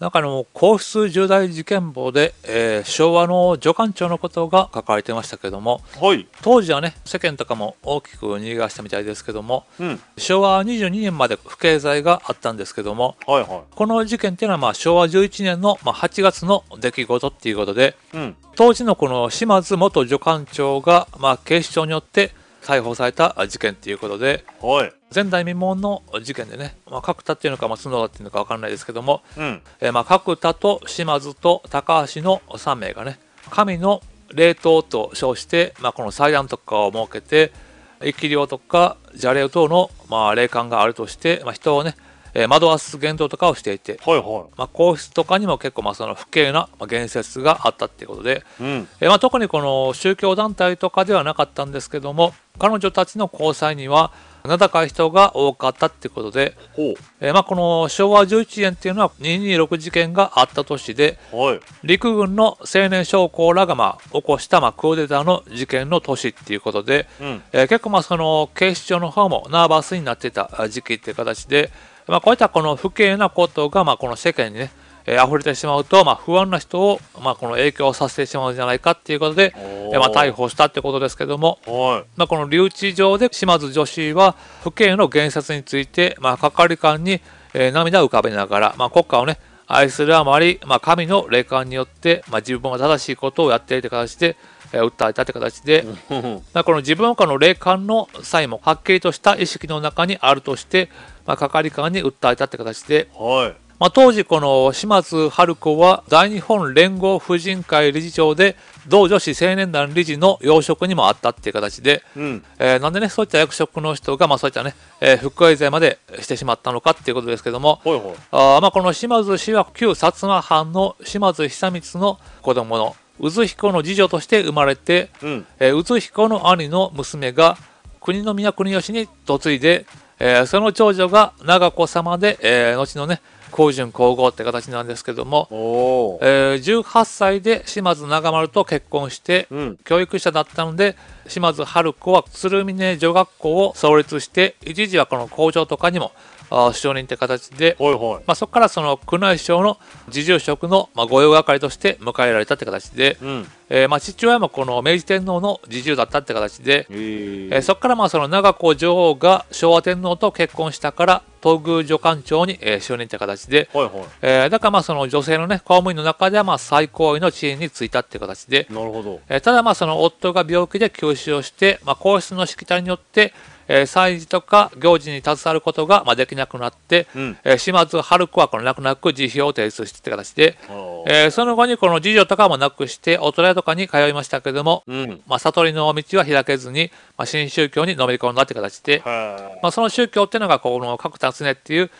中でも皇室重大事件簿で、えー、昭和の助官長のことが書かれてましたけども、はい、当時はね世間とかも大きく逃がしたみたいですけども、うん、昭和22年まで不敬罪があったんですけども、はいはい、この事件っていうのはまあ昭和11年のまあ8月の出来事っていうことで、うん、当時のこの島津元助官長がまあ警視庁によって解放された事件ということで、はい、前代未聞の事件でね、まあ、角田っていうのか、まあ、角田っていうのか分かんないですけども、うん、えー、まあ、角田と島津と高橋の3名がね神の霊塔と称して、まあ、この祭壇とかを設けて疫量とか邪霊等の、まあ、霊感があるとして、まあ、人をねえー、惑わす言動とかをしていて、はいはいまあ、皇室とかにも結構まあその不敬な言説があったっていうことで、うん、えー、まあ、特にこの宗教団体とかではなかったんですけども彼女たちの交際には名高い人が多かったってことで、えー、まあ、この昭和11年っていうのは226事件があった年で、はい、陸軍の青年将校らがまあ起こしたまあクーデターの事件の年っていうことで、うん、えー、結構まあその警視庁の方もナーバスになってた時期っていう形で、まあ、こういったこの不敬なことが、まあ、この世間にね、え溢れてしまうと、まあ、不安な人を、まあ、この影響させてしまうんじゃないかっていうことで、えまあ、逮捕したってことですけども、まあ、この留置場で島津女子は不敬の原説について、まあ、係官に、え涙を浮かべながら、まあ、国家をね愛するあまり、まあ、神の霊感によって、まあ、自分が正しいことをやっているという形で、え訴えたという形でまあこの自分の霊感の際もはっきりとした意識の中にあるとしてまあ、係官に訴えたって形で、はい、まあ、当時この島津春子は大日本連合婦人会理事長で同女子青年団理事の要職にもあったっていう形で、うん、えー、なんでねそういった役職の人が、まあ、そういったね、えー、復興税までしてしまったのかっていうことですけどもほいほいあ、まあ、この島津氏は旧薩摩藩の島津久光の子供の渦彦の次女として生まれて、うんえー、渦彦の兄の娘が国の宮国吉に嫁いでえー、その長女が長子様で、えー、後のね高順皇后って形なんですけども、えー、18歳で島津長丸と結婚して、うん、教育者だったので島津春子は鶴峰女学校を創立して一時はこの工場とかにも承認って形でまあ、そこからその宮内省の侍従職の、まあ、御用係として迎えられたって形で、うん、えー、まあ父親もこの明治天皇の侍従だったって形で、えー、えそこからまあその長子女王が昭和天皇と結婚したから東宮助官長に、えー、就任って形で、はいはい、えー、だからまあその女性のね公務員の中ではまあ最高位の地位に就いたって形でなるほど、えー、ただまあその夫が病気で急死をして、まあ、皇室のしきたりによってえー、祭事とか行事に携わることが、まあ、できなくなって、うん、えー、島津春子はこの泣く泣く辞表を提出してって形で、えー、その後にこの辞女とかもなくしてお寺とかに通いましたけども、うん、まあ、悟りの道は開けずに、まあ、新宗教にのめり込んだって形で、まあ、その宗教っていうのがこの角田恒っていう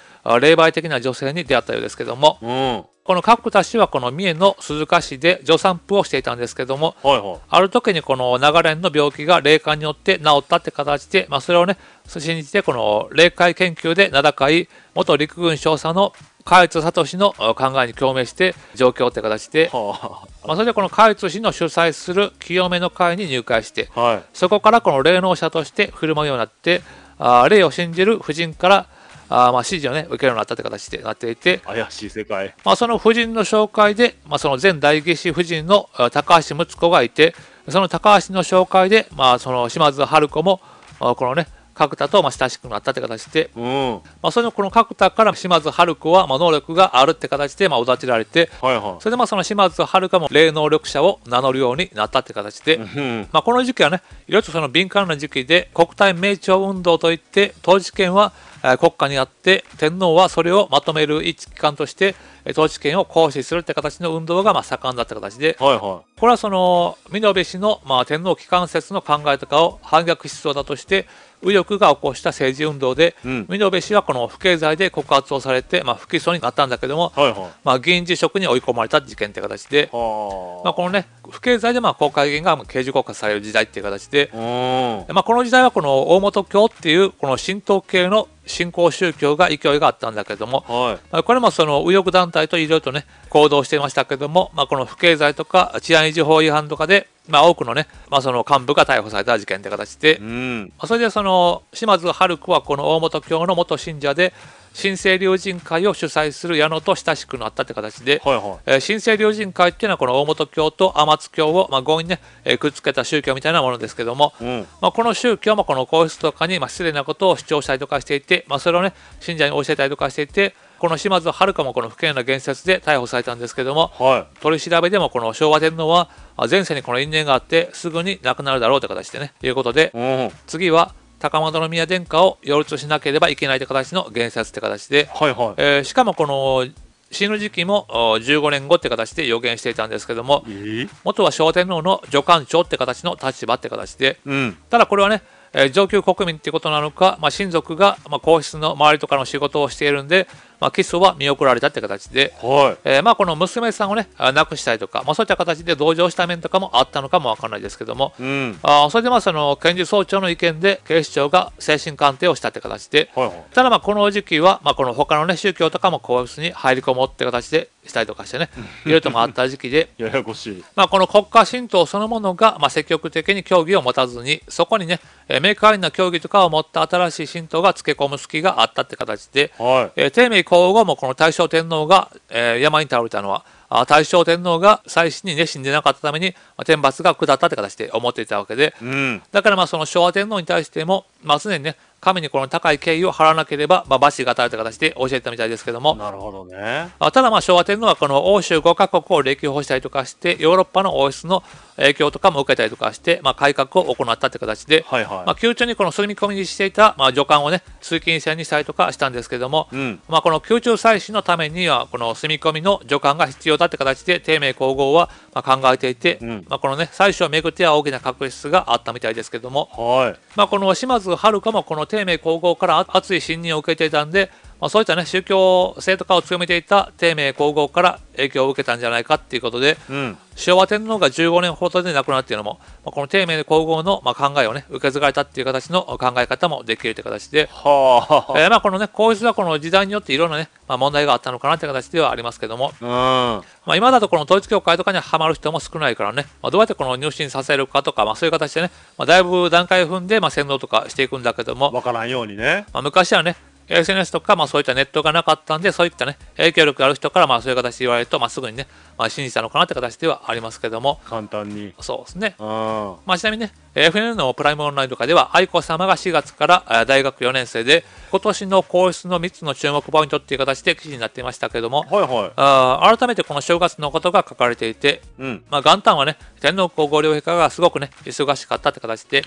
霊媒的な女性に出会ったようですけども。うんこの角田氏はこの三重の鈴鹿市で助産婦をしていたんですけども、はいはい、ある時にこの長年の病気が霊感によって治ったって形で、まあ、それをね信じてこの霊界研究で名高い元陸軍少佐の海津聡の考えに共鳴して上京って形で、はあ、まあ、それでこの海津氏の主催する清めの会に入会して、はい、そこからこの霊能者として振る舞うようになってあ霊を信じる婦人からあまあ指示を、ね、受けるようになったという形でなっていて怪しい世界、まあ、その夫人の紹介で、まあ、その前代議士夫人の高橋睦子がいてその高橋の紹介で、まあ、その島津春子もこのね角田とまあ親しくなったって形で、うんまあ、それのこの角田から島津春子はまあ能力があるって形でまあおだちられて、はいはい、それでまあその島津春子も霊能力者を名乗るようになったって形で、うん、まあこの時期はねいろいろとその敏感な時期で国体名調運動といって統治権は国家にあって天皇はそれをまとめる一機関として統治権を行使するって形の運動がまあ盛んだった形で、はいはい、これはその美濃部氏のまあ天皇機関説の考えとかを反逆思想だとして右翼が起こした政治運動で、うん、見延氏はこの不敬罪で告発をされて、まあ、不起訴になったんだけども、はいはい、まあ、議員辞職に追い込まれた事件という形で、まあ、このね不敬罪でまあ国会議員が刑事告発される時代という形で、まあ、この時代はこの大本教っていうこの神道系の新興宗教が勢いがあったんだけども、はい、まあ、これもその右翼団体といろいろとね行動していましたけども、まあ、この不経済とか治安維持法違反とかで、まあ、多くのね、まあ、その幹部が逮捕された事件って形で、うん、まあ、それでその島津春子はこの大本教の元信者で新生龍神会を主催する矢野と親しくなったって形で、はいはい、えー、新生龍神会っていうのはこの大本教と天津教を、まあ、強引にね、えー、くっつけた宗教みたいなものですけども、うん、まあ、この宗教もこの皇室とかに、まあ、失礼なことを主張したりとかしていて、まあ、それをね信者に教えたりとかしていてこの島津遥もこの不敬な言説で逮捕されたんですけども、はい、取り調べでもこの昭和天皇は前世にこの因縁があってすぐに亡くなるだろうという形でねいうことで、うん、次は高円宮殿下を擁立しなければいけないって形の言説って形で、はいはい、えー、しかもこの死ぬ時期も15年後って形で予言していたんですけども、えー、元は小天皇の助官長って形の立場って形で、うん、ただこれはね、えー、上級国民っていうことなのか、まあ、親族が、まあ、皇室の周りとかの仕事をしているんで、まあ、起訴は見送られたって形で、はい、えー、まあ、この娘さんをね、亡くしたりとか、まあ、そういった形で同情した面とかもあったのかもわからないですけども、うん、あそれでまあその検事総長の意見で警視庁が精神鑑定をしたって形で、はいはい、ただまあこの時期は、まあ、この他のね宗教とかも皇室に入り込もうって形でしたりとかしてね、いろいろと回った時期で、ややこしい。まあ、この国家神道そのものが、まあ、積極的に教義を持たずに、そこにね、えー、メーカーとかを持った新しい神道がつけ込む隙があったって形で、はいえー、天明皇后もこの大正天皇が、えー、山に倒れたのは、大正天皇が最初に、ね、死んでなかったために、まあ、天罰が下ったって形で思っていたわけで、うん、だからまあその昭和天皇に対しても、まあ、常にね神にこの高い敬意を払わなければ、まあ、罰が与えた形で教えたみたいですけども。なるほどね。ただまあ昭和天皇はこの欧州5カ国を歴訪したりとかして、ヨーロッパの王室の影響とかも受けたりとかして、まあ、改革を行ったって形で、はいはい、まあ、宮中にこの住み込みにしていた、まあ、助官をね通勤制にしたりとかしたんですけども、うん、まあ、この宮中祭祀のためにはこの住み込みの助官が必要だって形で低迷皇后はまあ考えていて、うん、まあ、このね祭祀をめぐっては大きな確執があったみたいですけども、はい、まあ、この島津遥もこの低迷皇后から熱い信任を受けていたんでまあ、そういったね宗教性とかを強めていた帝名皇后から影響を受けたんじゃないかっていうことで、うん、昭和天皇が15年ほどで亡くなっていうのも、まあ、この帝名皇后のまあ考えをね受け継がれたっていう形の考え方もできるという形で、はあ、えー、まあこのね皇室はこの時代によっていろんなね、まあ、問題があったのかなという形ではありますけども、うん、まあ、今だとこの統一教会とかにはまる人も少ないからね、まあ、どうやってこの入信させるかとか、まあ、そういう形でね、まあ、だいぶ段階を踏んでまあ洗脳とかしていくんだけども分からんようにね、まあ、昔はね SNS とか、まあ、そういったネットがなかったんで、そういったね、影響力ある人から、まあ、そういう形で言われると、まあ、すぐにね、まあ、信じたのかなって形ではありますけども。簡単に。そうですね。まあ、ちなみにね、FNN のプライムオンラインとかでは、愛子さまが4月から大学4年生で、今年の皇室の3つの注目ポイントっていう形で記事になっていましたけども、はいはい、あ改めてこの正月のことが書かれていて、うん、まあ、元旦はね、天皇皇后両陛下がすごくね、忙しかったって形で、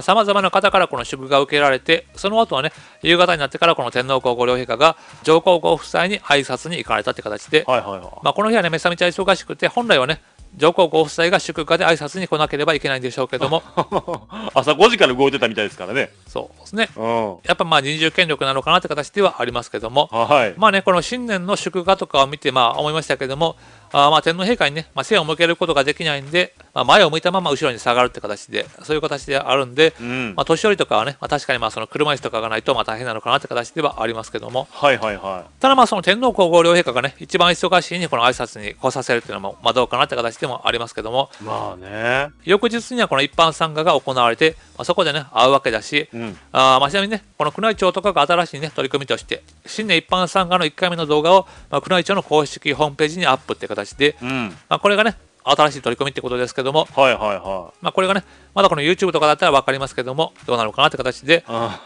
さまざ、まな方からこの祝賀を受けられて、その後はね、夕方になってからからこの天皇皇后両陛下が上皇后夫妻に挨拶に行かれたって形で、はいはいはいまあ、この日はねめちゃめちゃ忙しくて本来はね上皇ご夫妻が祝賀で挨拶に来なければいけないんでしょうけども 朝5時から動いてたみたいですからねそうですね。やっぱまあ二重権力なのかなって形ではありますけども、はい、まあね、この新年の祝賀とかを見てまあ思いましたけども、あまあ天皇陛下にね、まあ、背を向けることができないんで、まあ、前を向いたまま後ろに下がるって形で、そういう形であるんで、うん、まあ年寄りとかはね、まあ、確かにまあその車椅子とかがないとまあ大変なのかなって形ではありますけども、はいはいはい、ただまあその天皇皇后両陛下がね、一番忙しいにこの挨拶に来させるっていうのも、まあどうかなって形でもありますけども、まあね、翌日にはこの一般参賀が行われて、まあ、そこでね、会うわけだし、うん、あまあ、ちなみにね、この宮内庁とかが新しいね、取り組みとして、新年一般参加の1回目の動画を、まあ、宮内庁の公式ホームページにアップって形で、うん、まあ、これがね、新しい取り組みってことですけども、はいはいはいまあ、これがね、まだこの YouTube とかだったら分かりますけども、どうなのかなって形で、ま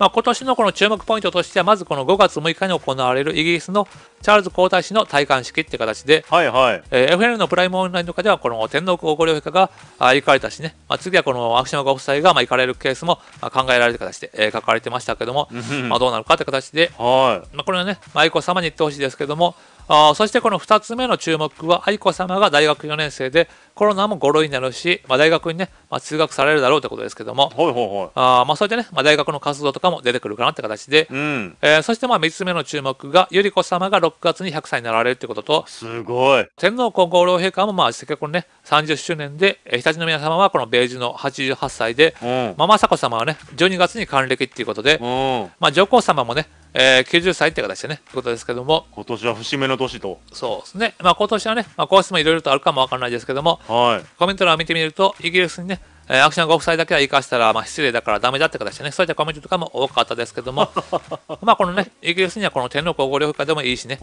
あ今年のこの注目ポイントとしては、まずこの5月6日に行われるイギリスのチャールズ皇太子の戴冠式って形で、はいはい、えー、FNN のプライムオンラインとかでは、この天皇皇后両陛下が行かれたしね、まあ、次はこの秋島ご夫妻がまあ行かれるケースも考えられる形で、えー、書かれてましたけども、まあどうなのかって形で、はいまあ、これはね、まあ、愛子さまに言ってほしいですけども、あそしてこの2つ目の注目は愛子さまが大学4年生でコロナも5類になるし、まあ、大学にね、まあ、通学されるだろうということですけども、ほいいいあまあ、そういったね、まあ、大学の活動とかも出てくるかなって形で、うんえー、そしてまあ3つ目の注目が、百合子様が6月に100歳になられるということと、すごい天皇皇后両陛下もまあせっかくね、30周年で、えー、常陸宮様はこの米寿の88歳で、うんまあ、雅子様はね、12月に還暦っていうことで、うんまあ、上皇様もね、えー、90歳って形でね、ことですけども、今年は節目の年と。そうですね、まあ、今年はね、まあ、皇室もいろいろとあるかもわからないですけども、はい、コメント欄を見てみると、イギリスにね、えー、アクションご夫妻だけは生かしたら、まあ、失礼だからダメだって形でね、そういったコメントとかも多かったですけども、まあこのね、イギリスにはこの天皇皇后両陛下でもいいしね、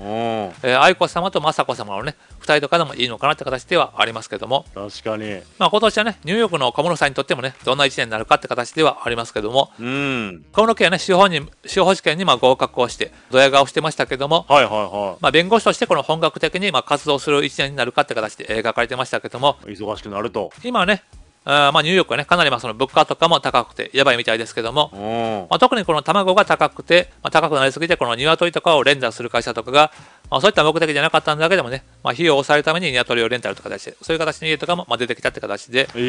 えー、愛子様と雅子様のね、2人とかでもいいのかなって形ではありますけども、確かに。まあ今年はね、ニューヨークの小室さんにとってもね、どんな1年になるかって形ではありますけども、うん、小室家はね、司法に司法試験にまあ合格をして、ドヤ顔してましたけども、はいはいはいまあ、弁護士としてこの本格的にまあ活動する1年になるかって形で描かれてましたけども、忙しくなると。今ね、あまあ、ニューヨークはね、かなりまあその物価とかも高くて、やばいみたいですけども、まあ、特にこの卵が高くて、まあ、高くなりすぎて、この鶏とかを連打する会社とかが、まあ、そういった目的じゃなかったんだけでもね、まあ、費用を抑えるために鶏をレンタルとか出して、そういう形の家とかも、まあ、出てきたって形で。ええ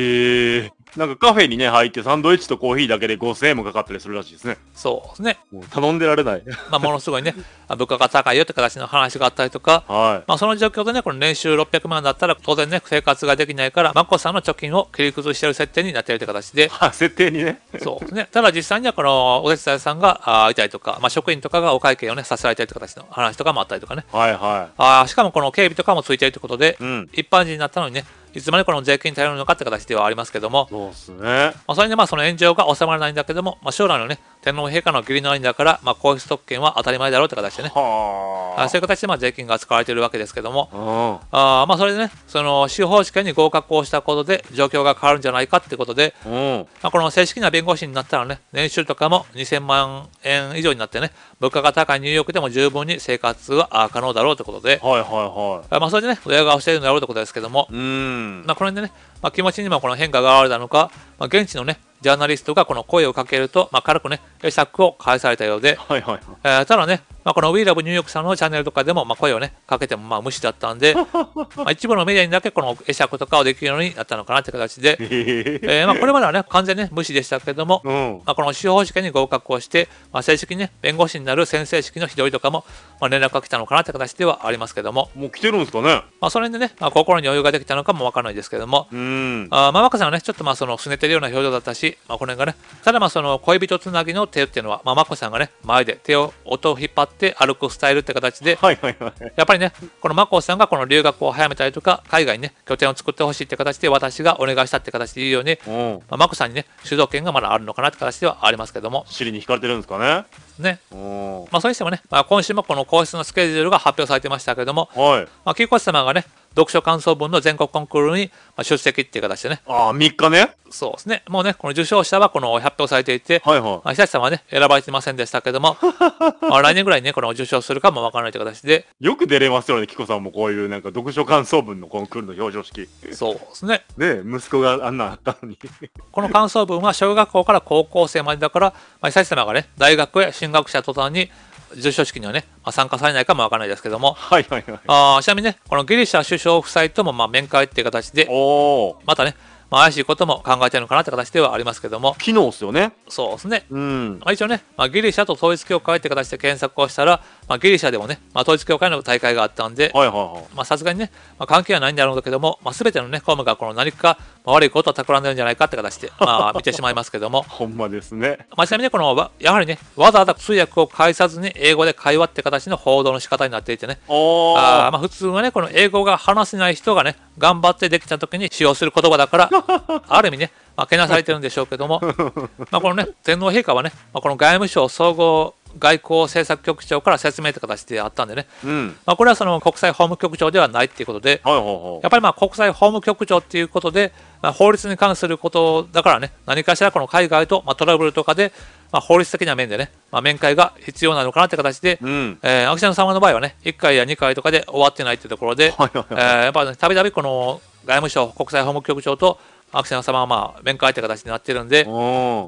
ー、なんかカフェにね、入ってサンドイッチとコーヒーだけで5000円もかかったりするらしいですね。そうですね。頼んでられない。まあ、ものすごいね、物価が高いよって形の話があったりとか、はいまあ、その状況でね、この年収600万だったら、当然ね、生活ができないから、マコさんの貯金を切り崩してる設定になってるって形で。あ、設定にね。そうですね。ただ実際には、このお手伝いさんがあいたりとか、まあ、職員とかがお会計をね、させられたりとか形の話とかもあったりとかね。はいはい。あしかもこの警備とかもついてるってことで、うん、一般人になったのにね、いつまでこの税金に頼るのかって形ではありますけどもそうです、ね、まあ、それでまあその炎上が収まらないんだけども、まあ、将来のね天皇陛下の義理の兄だから、まあ、皇室特権は当たり前だろうって形でねはそういう形でまあ税金が使われているわけですけどもあまあそれでねその司法試験に合格をしたことで状況が変わるんじゃないかってことで、うん、まあ、この正式な弁護士になったらね年収とかも2000万円以上になってね物価が高いニューヨークでも十分に生活は可能だろうということで、はいはいはいまあ、それでね親が教えるんだろうということですけどもうんまあこれでねまあ、気持ちにもこの変化が現れたのか、まあ、現地のね、ジャーナリストがこの声をかけると、まあ、軽くね、会釈を返されたようで、はいはい、えー、ただね、まあ、この We Love ニューヨークさんのチャンネルとかでも、まあ、声をね、かけてもまあ無視だったんで、まあ一部のメディアにだけこの会釈とかをできるようになったのかなって形で、えー、まあこれまではね、完全に、ね、無視でしたけども、うん、まあ、この司法試験に合格をして、まあ、正式にね、弁護士になる先生式の日取りとかも、まあ、連絡が来たのかなって形ではありますけども、もう来てるんですかね。まあ、それでね、まあ、心に余裕ができたのかもわからないですけども、うんあまあ、若さんはね、ちょっとまあその、すねてるような表情だったし、まあ、この辺がね、ただまあその、恋人つなぎの手っていうのは、まあ、さんがね、前で手を、音を引っ張って歩くスタイルって形で、はいはいはい、やっぱりね、この真子さんがこの留学を早めたりとか、海外にね、拠点を作ってほしいって形で、私がお願いしたって形で言うように、うんまあ、さんにね、主導権がまだあるのかなって形ではありますけども。尻に引かれてるんですかね。ね。まあ、それにしてもね、まあ、今週もこの皇室のスケジュールが発表されてましたけども、はいまあ、キーコ様がね、読書感想文の全国コンクールに出席っていう形でね。ああ、3日ね。そうですね。もうね、この受賞者はこの発表されていて、はいはい。久しさんはね、選ばれてませんでしたけども、まあ来年ぐらいね、この受賞するかもわからないという形で。よく出れますよね、紀子さんもこういうなんか読書感想文のコンクールの表彰式。そうですね。で、息子があんなあったのに この感想文は小学校から高校生までだから、まあ、久志様がね、大学へ進学した途端に、授賞式にはね、まあ、参加されないかもわからないですけども、はいはいはい、あちなみにね、このギリシャ首相夫妻ともまあ面会っていう形で、またね、まあ、怪しいことも考えてるのかなって形ではありますけども機能ですよねそうですね、うん、まあ、一応ね、まあ、ギリシャと統一教会って形で検索をしたら、まあ、ギリシャでもね、まあ、統一教会の大会があったんでさすがにね、まあ、関係はないんだろうけども、まあ、全てのね公務がこの何か悪いことを企んでるんじゃないかって形で、まあ、見てしまいますけどもほんまですね、まあ、ちなみにこのやはりねわざわざ通訳を介さずに英語で会話って形の報道の仕方になっていてねあまあ普通はねこの英語が話せない人がね頑張ってできた時に使用する言葉だから ある意味ね、まあ、懸されてるんでしょうけども、まあこのね、天皇陛下はね、まあ、この外務省総合外交政策局長から説明という形であったんでね、うん、まあ、これはその国際法務局長ではないということで、はいはいはい、やっぱりまあ国際法務局長ということで、まあ、法律に関することだからね、何かしらこの海外と、まあ、トラブルとかで、まあ、法律的な面でね、まあ、面会が必要なのかなという形で、うん、えー、秋様の場合はね、1回や2回とかで終わってないというところで、はいはいはい、えー、やっぱりたびたびこの外務省国際法務局長と牧の様はまあ面会という形になってるんで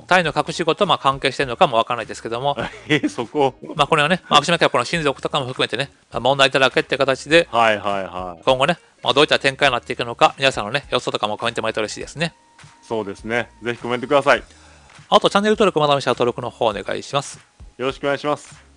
タイの隠し事とまあ関係してるのかもわからないですけども そこまあこれはね、まあ、島家はこの親族とかも含めてね、問題だらだけって形で、はいはいはい、今後ね、まあ、どういった展開になっていくのか皆さんのね予想とかもコメントもらえた嬉しいですねそうですねぜひコメントくださいあとチャンネル登録まだの者は登録の方お願いしますよろしくお願いします